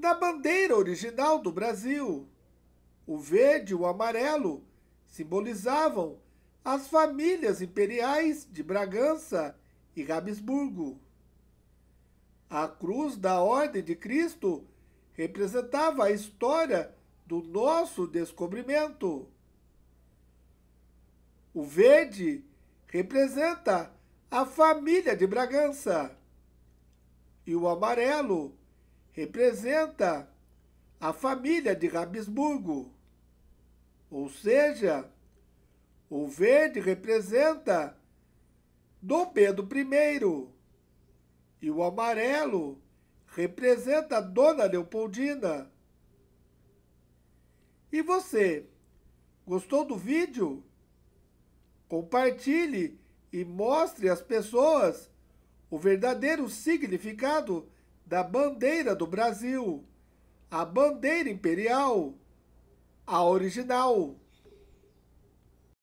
na bandeira original do Brasil. O verde e o amarelo simbolizavam as famílias imperiais de Bragança e Habsburgo. A cruz da Ordem de Cristo representava a história do nosso descobrimento. O verde representa a família de Bragança e o amarelo representa a família de Habsburgo, ou seja, o verde representa Dom Pedro I e o amarelo representa Dona Leopoldina. E você, gostou do vídeo? Compartilhe e mostre às pessoas o verdadeiro significado da bandeira do Brasil, a bandeira imperial, a original.